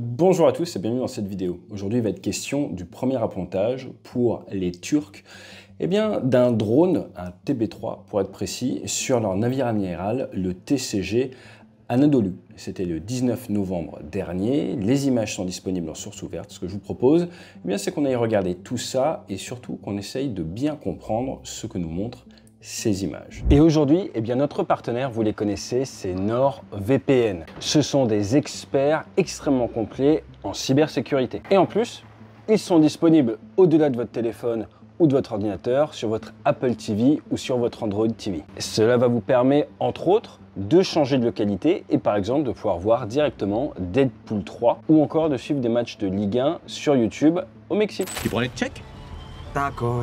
Bonjour à tous et bienvenue dans cette vidéo. Aujourd'hui, il va être question du premier appontage pour les Turcs eh bien, d'un drone, un TB3 pour être précis, sur leur navire amiral, le TCG Anadolu. C'était le 19 novembre dernier. Les images sont disponibles en source ouverte. Ce que je vous propose, eh c'est qu'on aille regarder tout ça et surtout qu'on essaye de bien comprendre ce que nous montre ces images. Et aujourd'hui, eh bien, notre partenaire, vous les connaissez, c'est NordVPN. Ce sont des experts extrêmement complets en cybersécurité. Et en plus, ils sont disponibles au-delà de votre téléphone ou de votre ordinateur, sur votre Apple TV ou sur votre Android TV. Cela va vous permettre, entre autres, de changer de localité et par exemple de pouvoir voir directement Deadpool 3 ou encore de suivre des matchs de Ligue 1 sur YouTube au Mexique. Tu prends les tchèques D'accord.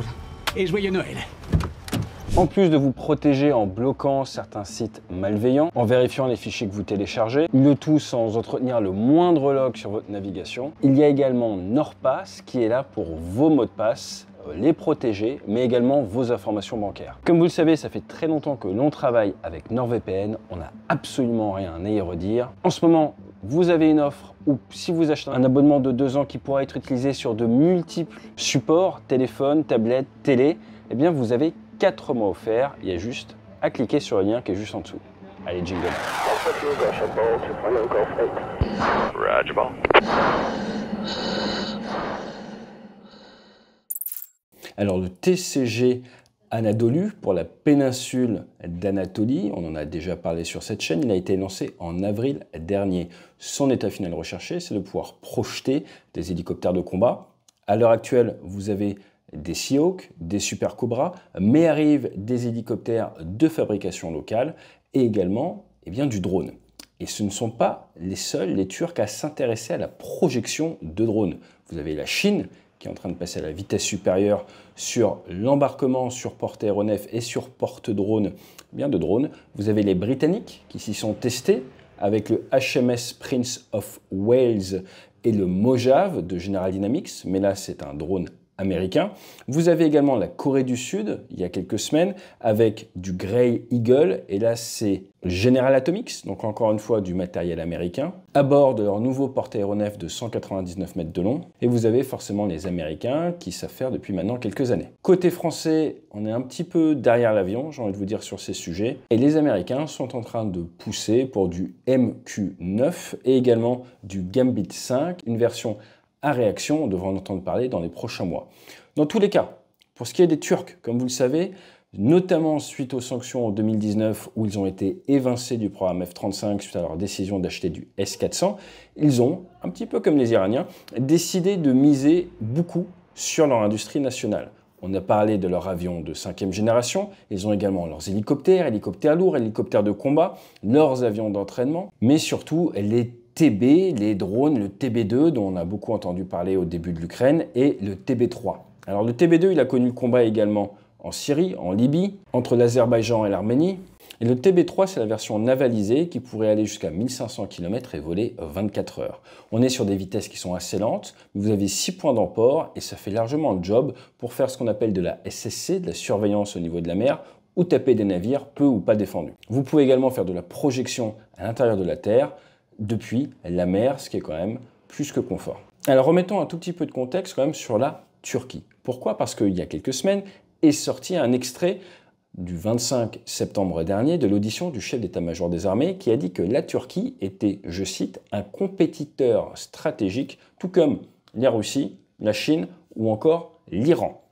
Et joyeux Noël en plus de vous protéger en bloquant certains sites malveillants, en vérifiant les fichiers que vous téléchargez, le tout sans entretenir le moindre log sur votre navigation, il y a également NordPass qui est là pour vos mots de passe euh, les protéger, mais également vos informations bancaires. Comme vous le savez, ça fait très longtemps que l'on travaille avec NordVPN, on n'a absolument rien à y redire. En ce moment, vous avez une offre ou si vous achetez un abonnement de deux ans qui pourra être utilisé sur de multiples supports, téléphone, tablette, télé, eh bien vous avez 4 mois offerts. Il y a juste à cliquer sur le lien qui est juste en dessous. Allez, jingle. Alors le TCG Anadolu pour la péninsule d'Anatolie, on en a déjà parlé sur cette chaîne, il a été lancé en avril dernier. Son état final recherché, c'est de pouvoir projeter des hélicoptères de combat. À l'heure actuelle, vous avez des Seahawks, des Super Cobra, mais arrivent des hélicoptères de fabrication locale et également eh bien, du drone. Et ce ne sont pas les seuls, les Turcs, à s'intéresser à la projection de drones. Vous avez la Chine qui est en train de passer à la vitesse supérieure sur l'embarquement sur porte-aéronef et sur porte-drone, eh bien de drones. Vous avez les Britanniques qui s'y sont testés avec le HMS Prince of Wales et le Mojave de General Dynamics, mais là c'est un drone américain. Vous avez également la Corée du Sud, il y a quelques semaines, avec du Grey Eagle, et là c'est General Atomics, donc encore une fois du matériel américain, à bord de leur nouveau porte-aéronef de 199 mètres de long, et vous avez forcément les Américains qui savent depuis maintenant quelques années. Côté français, on est un petit peu derrière l'avion, j'ai envie de vous dire sur ces sujets, et les Américains sont en train de pousser pour du MQ9 et également du Gambit 5, une version à réaction, on devra en entendre parler dans les prochains mois. Dans tous les cas, pour ce qui est des Turcs, comme vous le savez, notamment suite aux sanctions en 2019 où ils ont été évincés du programme F-35 suite à leur décision d'acheter du S-400, ils ont, un petit peu comme les Iraniens, décidé de miser beaucoup sur leur industrie nationale. On a parlé de leurs avions de cinquième génération, ils ont également leurs hélicoptères, hélicoptères lourds, hélicoptères de combat, leurs avions d'entraînement, mais surtout les TB, les drones, le TB2 dont on a beaucoup entendu parler au début de l'Ukraine et le TB3. Alors le TB2, il a connu le combat également en Syrie, en Libye, entre l'Azerbaïdjan et l'Arménie. Et le TB3, c'est la version navalisée qui pourrait aller jusqu'à 1500 km et voler 24 heures. On est sur des vitesses qui sont assez lentes, vous avez 6 points d'emport et ça fait largement le job pour faire ce qu'on appelle de la SSC, de la surveillance au niveau de la mer, ou taper des navires peu ou pas défendus. Vous pouvez également faire de la projection à l'intérieur de la Terre, depuis la mer, ce qui est quand même plus que confort. Alors remettons un tout petit peu de contexte quand même sur la Turquie. Pourquoi Parce qu'il y a quelques semaines est sorti un extrait du 25 septembre dernier de l'audition du chef d'état-major des armées qui a dit que la Turquie était, je cite, un compétiteur stratégique, tout comme la Russie, la Chine ou encore l'Iran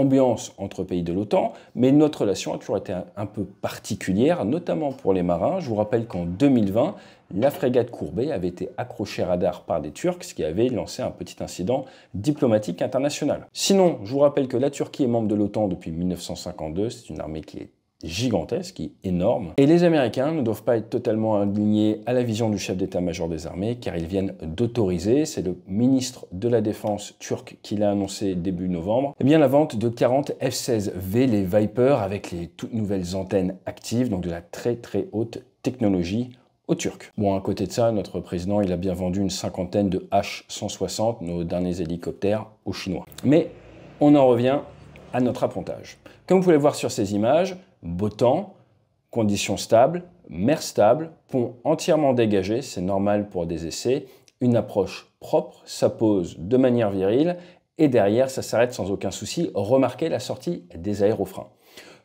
ambiance entre pays de l'OTAN, mais notre relation a toujours été un, peu particulière, notamment pour les marins. Je vous rappelle qu'en 2020, la frégate Courbet avait été accrochée radar par des Turcs, ce qui avait lancé un petit incident diplomatique international. Sinon, je vous rappelle que la Turquie est membre de l'OTAN depuis 1952, c'est une armée qui est gigantesque, et énorme. Et les Américains ne doivent pas être totalement alignés à la vision du chef d'état-major des armées, car ils viennent d'autoriser, c'est le ministre de la Défense turc qui l'a annoncé début novembre, eh bien la vente de 40 F-16V, les Viper, avec les toutes nouvelles antennes actives, donc de la très très haute technologie aux Turcs. Bon, à côté de ça, notre président, il a bien vendu une cinquantaine de H-160, nos derniers hélicoptères, aux Chinois. Mais on en revient à notre appontage Comme vous pouvez le voir sur ces images, beau temps, conditions stables, mer stable, pont entièrement dégagé, c'est normal pour des essais, une approche propre, ça pose de manière virile et derrière ça s'arrête sans aucun souci. Remarquez la sortie des aérofreins.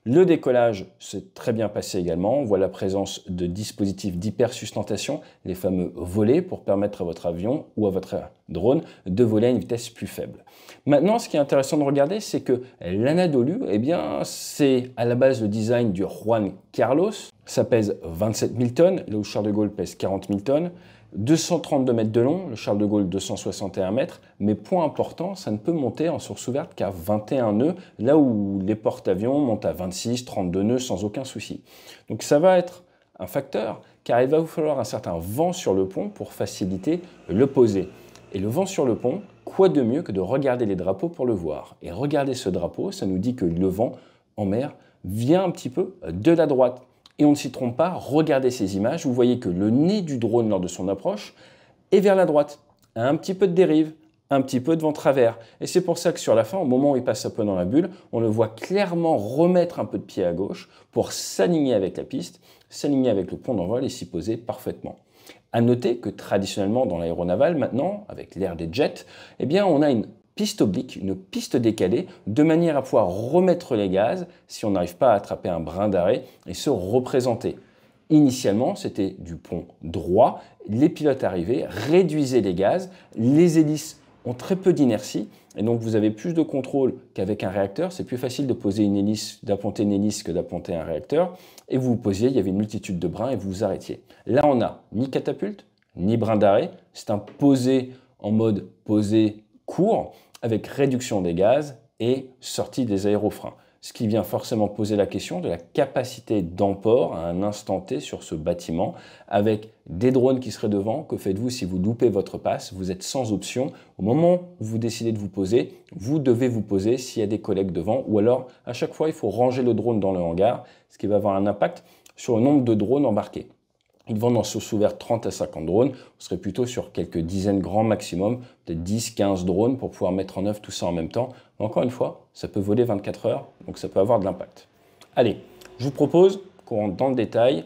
Le décollage s'est très bien passé également. On voit la présence de dispositifs d'hypersustentation, les fameux volets, pour permettre à votre avion ou à votre drone de voler à une vitesse plus faible. Maintenant, ce qui est intéressant de regarder, c'est que l'Anadolu, eh bien, c'est à la base le design du Juan Carlos. Ça pèse 27 000 tonnes. Le Houchard de Gaulle pèse 40 000 tonnes. 232 mètres de long, le Charles de Gaulle 261 mètres, mais point important, ça ne peut monter en source ouverte qu'à 21 nœuds, là où les porte-avions montent à 26, 32 nœuds sans aucun souci. Donc ça va être un facteur, car il va vous falloir un certain vent sur le pont pour faciliter le poser. Et le vent sur le pont, quoi de mieux que de regarder les drapeaux pour le voir Et regarder ce drapeau, ça nous dit que le vent en mer vient un petit peu de la droite. Et on ne s'y trompe pas, regardez ces images, vous voyez que le nez du drone lors de son approche est vers la droite, un petit peu de dérive, un petit peu de vent travers. Et c'est pour ça que sur la fin, au moment où il passe un peu dans la bulle, on le voit clairement remettre un peu de pied à gauche pour s'aligner avec la piste, s'aligner avec le pont d'envol et s'y poser parfaitement. À noter que traditionnellement dans l'aéronaval, maintenant, avec l'ère des jets, eh bien, on a une piste oblique, une piste décalée, de manière à pouvoir remettre les gaz si on n'arrive pas à attraper un brin d'arrêt et se représenter. Initialement, c'était du pont droit, les pilotes arrivaient, réduisaient les gaz, les hélices ont très peu d'inertie, et donc vous avez plus de contrôle qu'avec un réacteur, c'est plus facile de poser une hélice, d'apponter une hélice que d'apponter un réacteur, et vous vous posiez, il y avait une multitude de brins et vous vous arrêtiez. Là, on n'a ni catapulte, ni brin d'arrêt, c'est un posé en mode posé court avec réduction des gaz et sortie des aérofreins. Ce qui vient forcément poser la question de la capacité d'emport à un instant T sur ce bâtiment avec des drones qui seraient devant. Que faites-vous si vous loupez votre passe Vous êtes sans option. Au moment où vous décidez de vous poser, vous devez vous poser s'il y a des collègues devant ou alors à chaque fois il faut ranger le drone dans le hangar, ce qui va avoir un impact sur le nombre de drones embarqués. Ils vendent en source ouverte 30 à 50 drones. On serait plutôt sur quelques dizaines grands maximum, peut-être 10, 15 drones pour pouvoir mettre en œuvre tout ça en même temps. Mais encore une fois, ça peut voler 24 heures, donc ça peut avoir de l'impact. Allez, je vous propose qu'on rentre dans le détail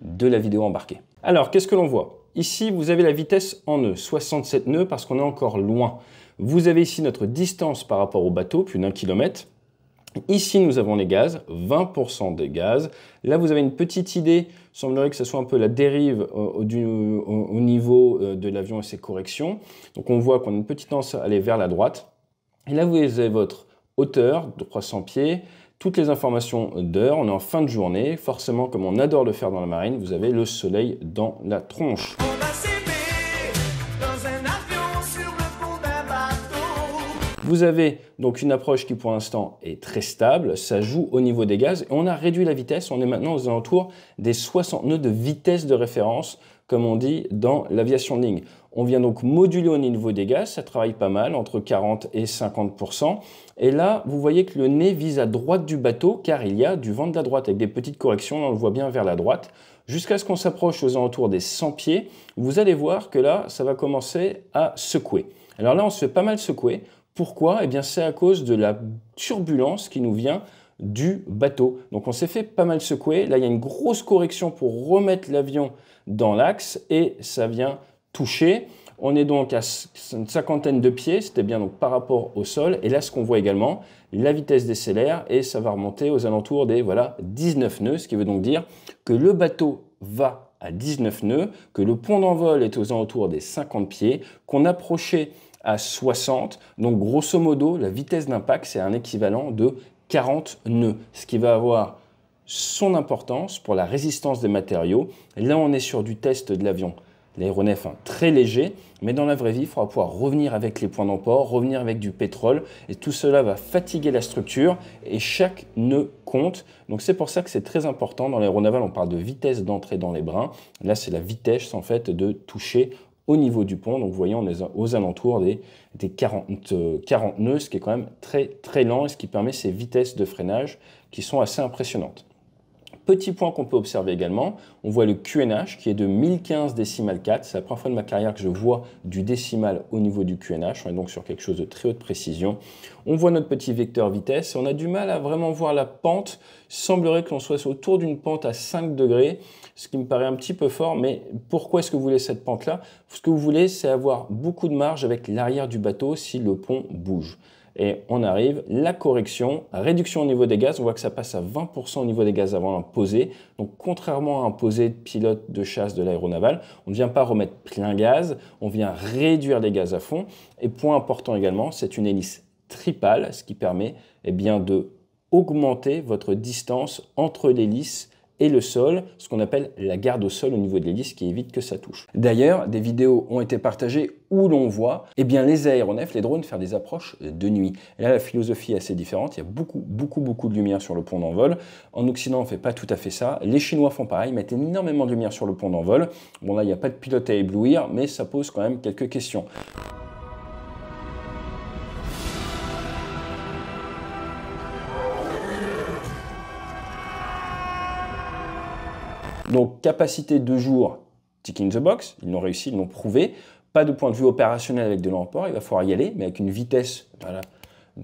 de la vidéo embarquée. Alors, qu'est-ce que l'on voit Ici, vous avez la vitesse en nœuds, 67 nœuds parce qu'on est encore loin. Vous avez ici notre distance par rapport au bateau, plus d'un kilomètre. Ici, nous avons les gaz, 20% des gaz. Là, vous avez une petite idée, il semblerait que ce soit un peu la dérive euh, au, niveau euh, de l'avion et ses corrections. Donc, on voit qu'on a une petite tendance à aller vers la droite. Et là, vous avez votre hauteur de 300 pieds, toutes les informations d'heure, on est en fin de journée. Forcément, comme on adore le faire dans la marine, vous avez le soleil dans la tronche. Vous avez donc une approche qui pour l'instant est très stable, ça joue au niveau des gaz et on a réduit la vitesse, on est maintenant aux alentours des 60 nœuds de vitesse de référence comme on dit dans l'aviation de ligne. On vient donc moduler au niveau des gaz, ça travaille pas mal, entre 40 et 50%. Et là, vous voyez que le nez vise à droite du bateau, car il y a du vent de la droite, avec des petites corrections, on le voit bien vers la droite, jusqu'à ce qu'on s'approche aux alentours des 100 pieds. Vous allez voir que là, ça va commencer à secouer. Alors là, on se fait pas mal secouer. Pourquoi Eh bien, c'est à cause de la turbulence qui nous vient du bateau. Donc on s'est fait pas mal secouer. Là, il y a une grosse correction pour remettre l'avion dans l'axe et ça vient toucher. On est donc à une cinquantaine de pieds, c'était bien donc par rapport au sol. Et là, ce qu'on voit également, la vitesse décélère et ça va remonter aux alentours des voilà 19 nœuds, ce qui veut donc dire que le bateau va à 19 nœuds, que le pont d'envol est aux alentours des 50 pieds, qu'on approchait à 60. Donc grosso modo, la vitesse d'impact, c'est un équivalent de 40 nœuds, ce qui va avoir son importance pour la résistance des matériaux. Là, on est sur du test de l'avion. L'aéronef hein, très léger, mais dans la vraie vie, il faudra pouvoir revenir avec les points d'emport, revenir avec du pétrole, et tout cela va fatiguer la structure, et chaque nœud compte. Donc c'est pour ça que c'est très important. Dans l'aéronaval, on parle de vitesse d'entrée dans les brins. Là, c'est la vitesse en fait de toucher au niveau du pont. Donc vous voyez, on est aux alentours des, 40, 40 euh, nœuds, ce qui est quand même très très lent et ce qui permet ces vitesses de freinage qui sont assez impressionnantes. Petit point qu'on peut observer également, on voit le QNH qui est de 1015 décimal 4. C'est la première fois de ma carrière que je vois du décimal au niveau du QNH. On est donc sur quelque chose de très haute précision. On voit notre petit vecteur vitesse on a du mal à vraiment voir la pente. Il semblerait que l'on soit autour d'une pente à 5 degrés, ce qui me paraît un petit peu fort. Mais pourquoi est-ce que vous voulez cette pente-là Ce que vous voulez, c'est avoir beaucoup de marge avec l'arrière du bateau si le pont bouge. Et on arrive, la correction, réduction au niveau des gaz, on voit que ça passe à 20% au niveau des gaz avant un Donc contrairement à un posé de pilote de chasse de l'aéronaval, on ne vient pas remettre plein gaz, on vient réduire les gaz à fond. Et point important également, c'est une hélice tripale, ce qui permet et eh bien, de augmenter votre distance entre l'hélice et le sol, ce qu'on appelle la garde au sol au niveau de l'hélice qui évite que ça touche. D'ailleurs, des vidéos ont été partagées où l'on voit eh bien, les aéronefs, les drones faire des approches de nuit. là, la philosophie est assez différente. Il y a beaucoup, beaucoup, beaucoup de lumière sur le pont d'envol. En Occident, on ne fait pas tout à fait ça. Les Chinois font pareil, mettent énormément de lumière sur le pont d'envol. Bon, là, il n'y a pas de pilote à éblouir, mais ça pose quand même quelques questions. Donc capacité de jour, tick in the box, ils l'ont réussi, ils l'ont prouvé. Pas de point de vue opérationnel avec de l'emport, il va falloir y aller, mais avec une vitesse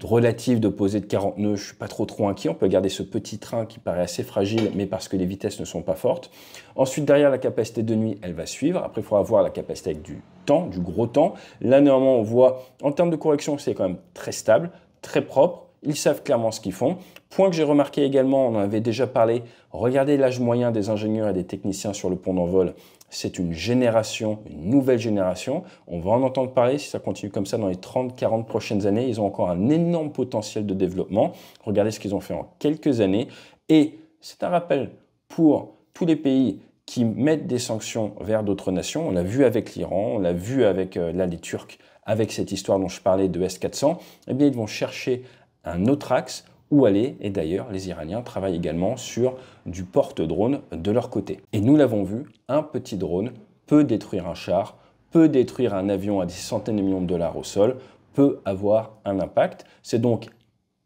relative de posée de 40 nœuds, je ne suis pas trop trop inquiet. On peut garder ce petit train qui paraît assez fragile, mais parce que les vitesses ne sont pas fortes. Ensuite, derrière, la capacité de nuit, elle va suivre. Après, il faudra voir la capacité avec du temps, du gros temps. Là, normalement, on voit, en termes de correction, c'est quand même très stable, très propre ils savent clairement ce qu'ils font. Point que j'ai remarqué également, on en avait déjà parlé, regardez l'âge moyen des ingénieurs et des techniciens sur le pont d'envol. C'est une génération, une nouvelle génération. On va en entendre parler si ça continue comme ça dans les 30-40 prochaines années. Ils ont encore un énorme potentiel de développement. Regardez ce qu'ils ont fait en quelques années. Et c'est un rappel pour tous les pays qui mettent des sanctions vers d'autres nations. On l'a vu avec l'Iran, on l'a vu avec euh, les Turcs, avec cette histoire dont je parlais de S-400. Eh bien, ils vont chercher un autre axe où aller. Et d'ailleurs, les Iraniens travaillent également sur du porte-drone de leur côté. Et nous l'avons vu, un petit drone peut détruire un char, peut détruire un avion à des centaines de millions de dollars au sol, peut avoir un impact. C'est donc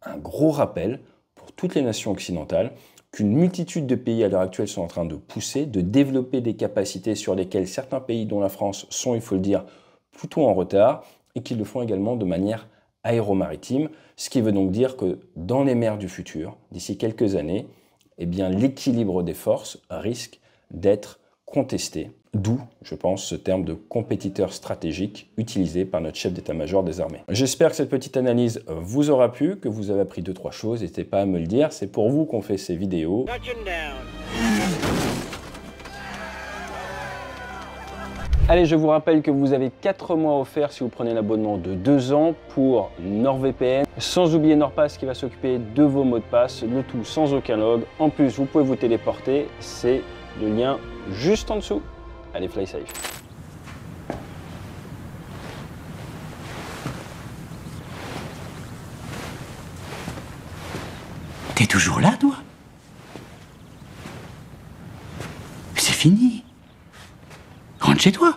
un gros rappel pour toutes les nations occidentales qu'une multitude de pays à l'heure actuelle sont en train de pousser, de développer des capacités sur lesquelles certains pays, dont la France, sont, il faut le dire, plutôt en retard, et qu'ils le font également de manière Aéromaritime, ce qui veut donc dire que dans les mers du futur, d'ici quelques années, eh bien l'équilibre des forces risque d'être contesté, d'où, je pense, ce terme de compétiteur stratégique utilisé par notre chef d'état-major des armées. J'espère que cette petite analyse vous aura plu, que vous avez appris deux trois choses, n'hésitez pas à me le dire, c'est pour vous qu'on fait ces vidéos. Allez, je vous rappelle que vous avez 4 mois offerts si vous prenez l'abonnement de 2 ans pour NordVPN, sans oublier NordPass qui va s'occuper de vos mots de passe, le tout sans aucun log. En plus, vous pouvez vous téléporter, c'est le lien juste en dessous. Allez, fly safe chez toi.